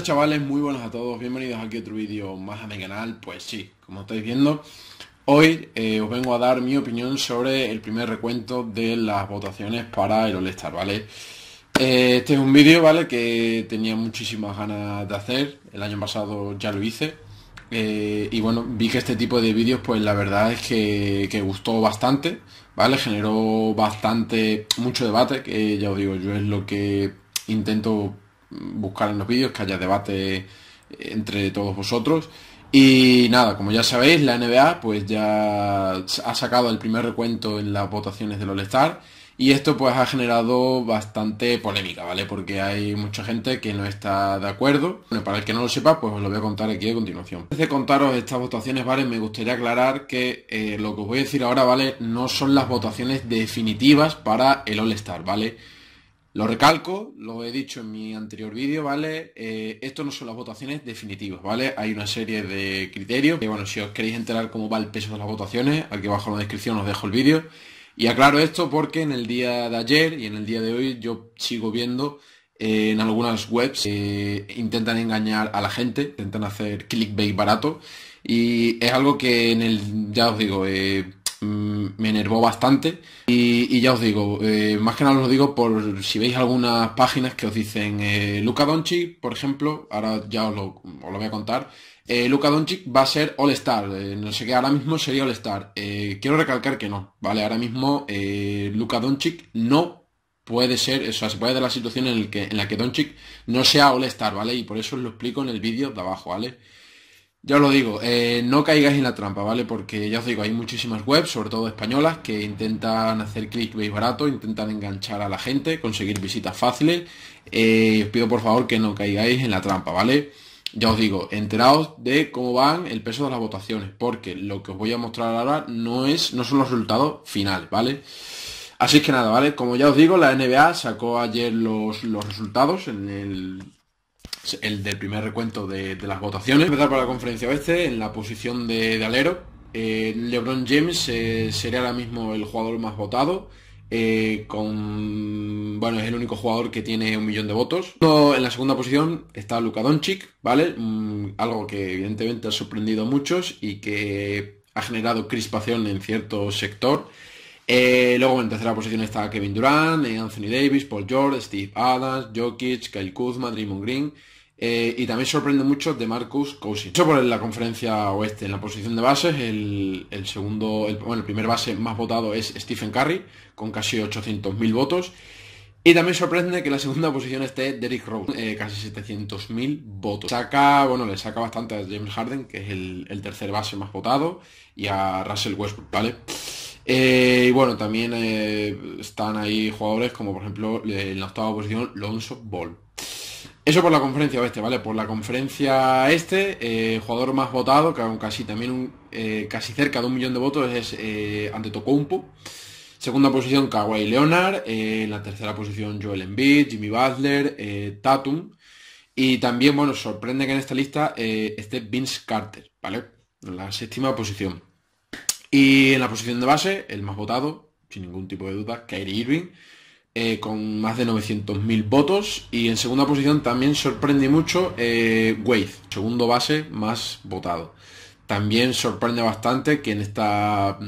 chavales? Muy buenas a todos, bienvenidos aquí a otro vídeo más a mi canal. Pues sí, como estáis viendo, hoy eh, os vengo a dar mi opinión sobre el primer recuento de las votaciones para el All-Star, ¿vale? Eh, este es un vídeo, ¿vale? Que tenía muchísimas ganas de hacer, el año pasado ya lo hice. Eh, y bueno, vi que este tipo de vídeos, pues la verdad es que, que gustó bastante, ¿vale? Generó bastante, mucho debate, que ya os digo, yo es lo que intento buscar en los vídeos, que haya debate entre todos vosotros. Y nada, como ya sabéis, la NBA pues ya ha sacado el primer recuento en las votaciones del All-Star y esto pues ha generado bastante polémica, ¿vale? Porque hay mucha gente que no está de acuerdo. Bueno, para el que no lo sepa, pues os lo voy a contar aquí a continuación. Antes de contaros estas votaciones, ¿vale? Me gustaría aclarar que eh, lo que os voy a decir ahora, ¿vale? No son las votaciones definitivas para el All-Star, ¿vale? Lo recalco, lo he dicho en mi anterior vídeo, ¿vale? Eh, esto no son las votaciones definitivas, ¿vale? Hay una serie de criterios. Que, bueno, si os queréis enterar cómo va el peso de las votaciones, aquí abajo en la descripción os dejo el vídeo. Y aclaro esto porque en el día de ayer y en el día de hoy yo sigo viendo eh, en algunas webs que eh, intentan engañar a la gente, intentan hacer clickbait barato. Y es algo que en el, ya os digo, eh, me enervó bastante. Y, ya os digo, eh, más que nada os lo digo por si veis algunas páginas que os dicen eh, Luca Doncic, por ejemplo, ahora ya os lo, voy a contar. Eh, Luca Doncic va a ser All Star, no sé qué, ahora mismo sería All Star. quiero recalcar que no, ¿vale? Ahora mismo Luca Doncic no puede ser, o sea, se puede dar la situación en, que, en la que Doncic no sea All-Star, ¿vale? Y por eso os lo explico en el vídeo de abajo, ¿vale? Ya os lo digo, eh, no caigáis en la trampa, ¿vale? Porque ya os digo, hay muchísimas webs, sobre todo españolas, que intentan hacer clickbait barato, intentan enganchar a la gente, conseguir visitas fáciles. Eh, os pido por favor que no caigáis en la trampa, ¿vale? Ya os digo, enteraos de cómo van el peso de las votaciones, porque lo que os voy a mostrar ahora no, es, no son los resultados finales, ¿vale? Así que nada, ¿vale? Como ya os digo, la NBA sacó ayer los resultados en el el del primer recuento de, las votaciones. Empezar por la conferencia oeste, en la posición de, alero. Eh, LeBron James eh, sería ahora mismo el jugador más votado. Eh, con bueno es el único jugador que tiene un millón de votos en la segunda posición está Luka Doncic vale mm, algo que evidentemente ha sorprendido a muchos y que ha generado crispación en cierto sector eh, luego en tercera posición está Kevin Durant, Anthony Davis, Paul George, Steve Adams, Jokic, Kyle Kuzma, Draymond Green. Eh, y también sorprende mucho de Marcus Cousins. Eso por la conferencia oeste. En la posición de bases, el, segundo, bueno, el primer base más votado es Stephen Curry, con casi 800.000 votos. Y también sorprende que la segunda posición esté Derrick Rose, eh, casi 700.000 votos. Saca, bueno, le saca bastante a James Harden, que es el, el tercer base más votado, y a Russell Westbrook, ¿vale? Eh, y bueno, también eh, están ahí jugadores como por ejemplo en la octava posición Lonzo Ball. Eso por la conferencia oeste, ¿vale? Por la conferencia este, el eh, jugador más votado, que casi también casi cerca de un millón de votos, es Ante Antetokounmpo. Segunda posición Kawhi Leonard, en la tercera posición Joel Embiid, Jimmy Butler, Tatum. Y también, bueno, sorprende que en esta lista esté Vince Carter, ¿vale? En la séptima posición. Y en la posición de base, el más votado, sin ningún tipo de duda, Kyrie Irving, eh, con más de 900.000 votos. Y en segunda posición también sorprende mucho eh, Wade, segundo base más votado. También sorprende bastante que en esta,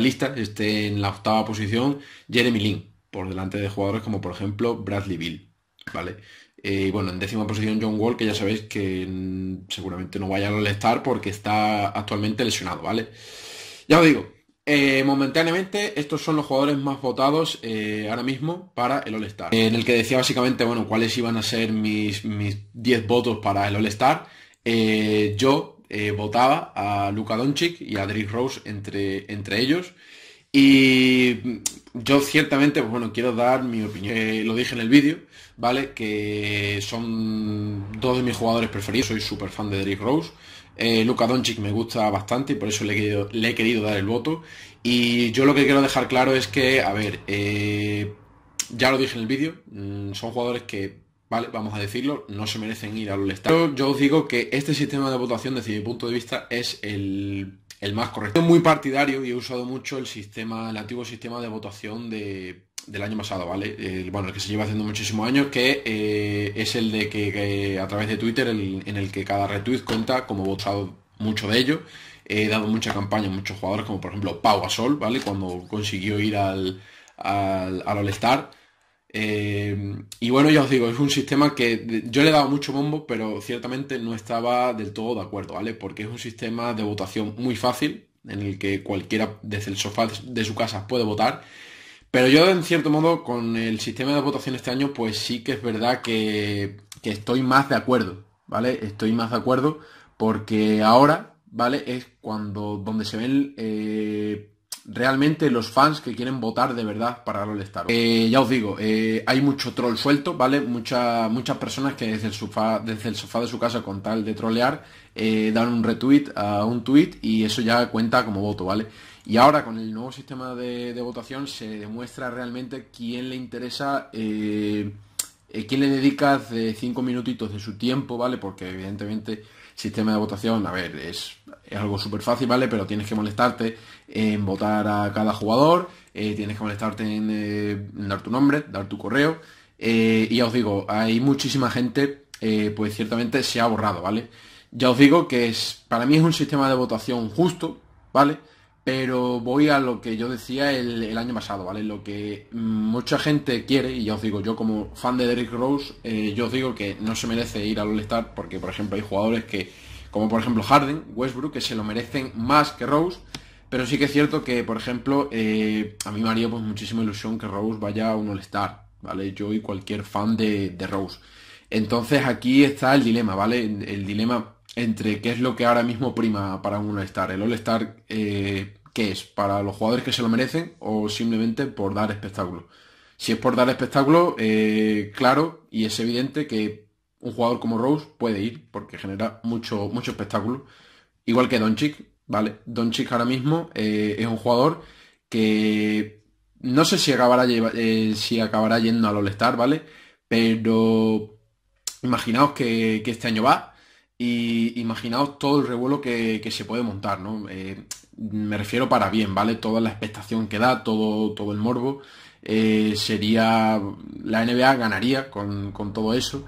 lista esté en la octava posición Jeremy Lin, por delante de jugadores como por ejemplo Bradley Bill. ¿Vale? Eh, bueno, en décima posición John Wall, que ya sabéis que mm, seguramente no vaya a molestar porque está actualmente lesionado, ¿vale? Ya os digo, eh, momentáneamente estos son los jugadores más votados eh, ahora mismo para el All-Star. Eh, en el que decía básicamente, bueno, cuáles iban a ser mis, mis 10 votos para el All-Star. yo votaba a Luka Doncic y a Derrick Rose entre, entre ellos. Y yo ciertamente, pues bueno, quiero dar mi opinión. lo dije en el vídeo, ¿vale? Que son dos de mis jugadores preferidos. Soy súper fan de Derrick Rose. Eh, Luka Doncic me gusta bastante y por eso le he, querido, dar el voto. Y yo lo que quiero dejar claro es que, a ver, eh, ya lo dije en el vídeo, mm, son jugadores que, vale, vamos a decirlo, no se merecen ir al all Pero yo os digo que este sistema de votación, desde mi punto de vista, es el, más correcto. Soy muy partidario y he usado mucho el sistema, el antiguo sistema de votación de del año pasado, ¿vale? bueno, el que se lleva haciendo muchísimos años, que eh, es el de que, a través de Twitter, en el que cada retweet cuenta, como he votado mucho de ello, he dado mucha campaña a muchos jugadores, como por ejemplo Pau sol ¿vale? Cuando consiguió ir al, All-Star. Eh, y bueno, ya os digo, es un sistema que yo le he dado mucho bombo, pero ciertamente no estaba del todo de acuerdo, ¿vale? Porque es un sistema de votación muy fácil, en el que cualquiera desde el sofá de su casa puede votar pero yo, en cierto modo, con el sistema de votación este año, pues sí que es verdad que, estoy más de acuerdo, ¿vale? Estoy más de acuerdo porque ahora, ¿vale? Es cuando, donde se ven eh, realmente los fans que quieren votar de verdad para All Star. Eh, ya os digo, eh, hay mucho troll suelto, ¿vale? muchas personas que desde el, sofá, desde el sofá de su casa con tal de trolear eh, dan un retweet a un tweet y eso ya cuenta como voto, ¿vale? Y ahora con el nuevo sistema de, votación se demuestra realmente quién le interesa, quién le dedica cinco minutitos de su tiempo, ¿vale? Porque evidentemente sistema de votación, a ver, es es algo súper fácil, ¿vale? Pero tienes que molestarte en votar a cada jugador, eh, tienes que molestarte eh, en, dar tu nombre, dar tu correo. Eh, y ya os digo, hay muchísima gente, pues ciertamente se ha borrado, ¿vale? Ya os digo que es, para mí es un sistema de votación justo, ¿vale? Pero voy a lo que yo decía el, el año pasado, ¿vale? Lo que mucha gente quiere, y ya os digo, yo como fan de Derrick Rose, yo os digo que no se merece ir al All-Star porque, por ejemplo, hay jugadores que como por ejemplo Harden, Westbrook, que se lo merecen más que Rose. Pero sí que es cierto que, por ejemplo, eh, a mí me haría pues, muchísima ilusión que Rose vaya a un All-Star, ¿vale? Yo y cualquier fan de, Rose. Entonces aquí está el dilema, ¿vale? El dilema entre qué es lo que ahora mismo prima para un All-Star. El All-Star, eh, ¿qué es? ¿Para los jugadores que se lo merecen o simplemente por dar espectáculo? Si es por dar espectáculo, eh, claro, y es evidente que un jugador como Rose puede ir porque genera mucho, mucho espectáculo. Igual que Doncic, ¿vale? Doncic ahora mismo eh, es un jugador que no sé si acabará, eh, si acabará yendo al All-Star, ¿vale? Pero imaginaos que, este año va y imaginaos todo el revuelo que, se puede montar, ¿no? Eh, me refiero para bien, ¿vale? Toda la expectación que da, todo, todo el morbo. sería la NBA ganaría con, con, todo eso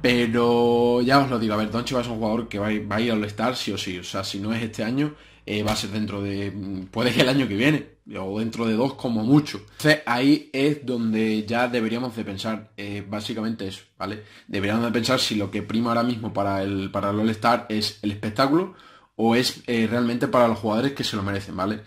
pero ya os lo digo, a ver, Donchi va a ser un jugador que va, a ir al All-Star sí o sí. O sea, si no es este año, eh, va a ser dentro de. Mm, puede que el año que viene, o dentro de dos como mucho. Entonces ahí es donde ya deberíamos de pensar, eh, básicamente eso, ¿vale? Deberíamos de pensar si lo que prima ahora mismo para el, para el star es el espectáculo o es eh, realmente para los jugadores que se lo merecen, ¿vale?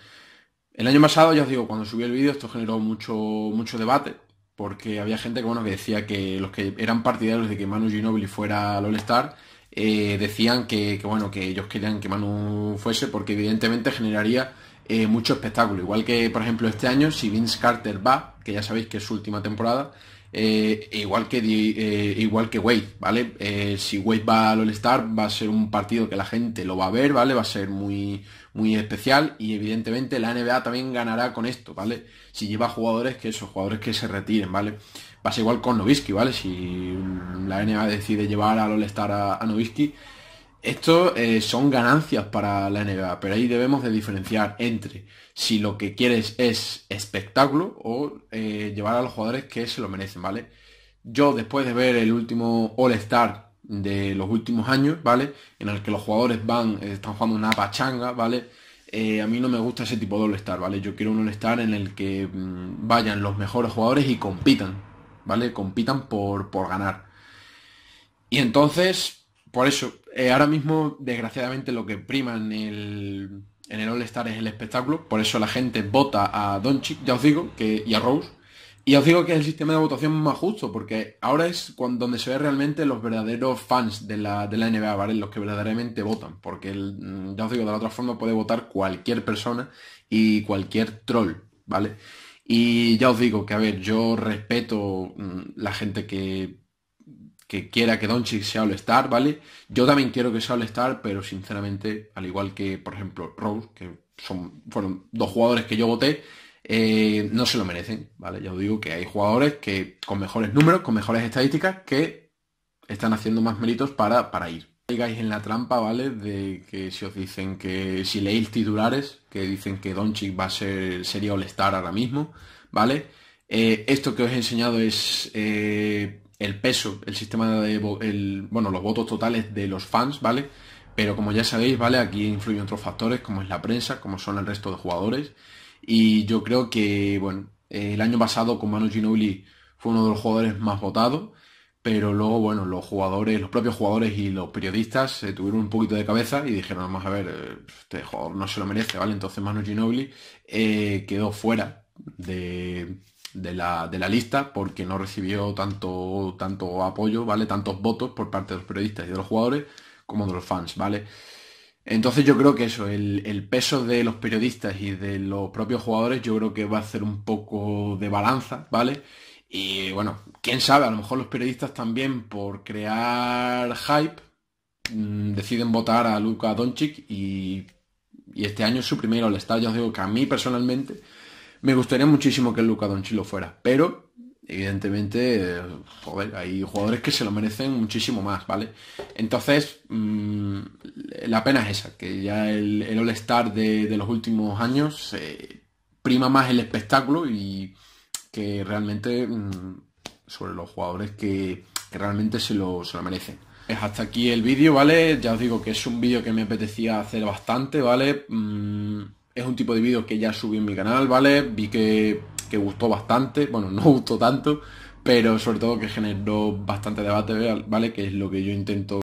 El año pasado, ya os digo, cuando subí el vídeo, esto generó mucho, mucho debate, porque había gente que, que decía que los que eran partidarios de que Manu Ginobili fuera al All-Star eh, decían que, ellos querían que Manu fuese porque evidentemente generaría eh, mucho espectáculo. Igual que, por ejemplo, este año, si Vince Carter va, que ya sabéis que es su última temporada, eh, igual, que, eh, igual que Wade, ¿vale? Eh, si Wade va al All-Star va a ser un partido que la gente lo va a ver, ¿vale? Va a ser muy, muy especial y evidentemente la NBA también ganará con esto, ¿vale? Si lleva jugadores que esos jugadores que se retiren, ¿vale? Pasa igual con Novisky, ¿vale? Si la NBA decide llevar al All-Star a, a esto eh, son ganancias para la NBA, pero ahí debemos de diferenciar entre si lo que quieres es espectáculo o eh, llevar a los jugadores que se lo merecen, ¿vale? Yo después de ver el último All-Star de los últimos años, ¿vale? En el que los jugadores van, eh, están jugando una pachanga, ¿vale? a mí no me gusta ese tipo de All-Star, ¿vale? Yo quiero un All-Star en el que mm, vayan los mejores jugadores y compitan, ¿vale? Compitan por, por ganar. Y entonces, por eso, eh, ahora mismo, desgraciadamente, lo que prima en el, All-Star es el espectáculo. Por eso la gente vota a Doncic, ya os digo, que, y a Rose. Y os digo que es el sistema de votación más justo, porque ahora es cuando, donde se ve realmente los verdaderos fans de la, NBA, ¿vale? Los que verdaderamente votan, porque mm, ya os digo, de la otra forma puede votar cualquier persona y cualquier troll, ¿vale? Y ya os digo que, a ver, yo respeto mm, la gente que que quiera que Doncic sea All-Star, ¿vale? Yo también quiero que sea All-Star, pero sinceramente, al igual que, por ejemplo, Rose, que son, fueron dos jugadores que yo voté, eh, no se lo merecen, ¿vale? Ya os digo que hay jugadores que con mejores números, con mejores estadísticas, que están haciendo más méritos para, para ir. No en la trampa, ¿vale? De que si os dicen que, si leéis titulares, que dicen que Doncic va a ser, sería All-Star ahora mismo, ¿vale? Eh, esto que os he enseñado es... Eh, el peso, el sistema de bueno, los votos totales de los fans, ¿vale? Pero como ya sabéis, ¿vale? Aquí influyen otros factores, como es la prensa, como son el resto de jugadores. Y yo creo que, bueno, el año pasado con Manu Ginobili fue uno de los jugadores más votados, pero luego, bueno, los jugadores, los propios jugadores y los periodistas se tuvieron un poquito de cabeza y dijeron, vamos a ver, este jugador no se lo merece, ¿vale? Entonces Manu Ginobili eh, quedó fuera de, de la, lista porque no recibió tanto, tanto apoyo, ¿vale? Tantos votos por parte de los periodistas y de los jugadores como de los fans, ¿vale? Entonces yo creo que eso, el, peso de los periodistas y de los propios jugadores, yo creo que va a hacer un poco de balanza, ¿vale? Y bueno, quién sabe, a lo mejor los periodistas también por crear hype mm, deciden votar a Luka Doncic y, este año es su primero All-Star. os digo que a mí personalmente me gustaría muchísimo que Luca Doncic lo fuera, pero evidentemente, joder, hay jugadores que se lo merecen muchísimo más, ¿vale? Entonces, mm, la pena es esa, que ya el, All-Star de, los últimos años eh, prima más el espectáculo y que realmente mm, sobre los jugadores que, realmente se lo, se lo merecen hasta aquí el vídeo, ¿vale? Ya os digo que es un vídeo que me apetecía hacer bastante, ¿vale? Mm, es un tipo de vídeo que ya subí en mi canal, ¿vale? Vi que, que gustó bastante, bueno, no gustó tanto, pero sobre todo que generó bastante debate, ¿vale? Que es lo que yo intento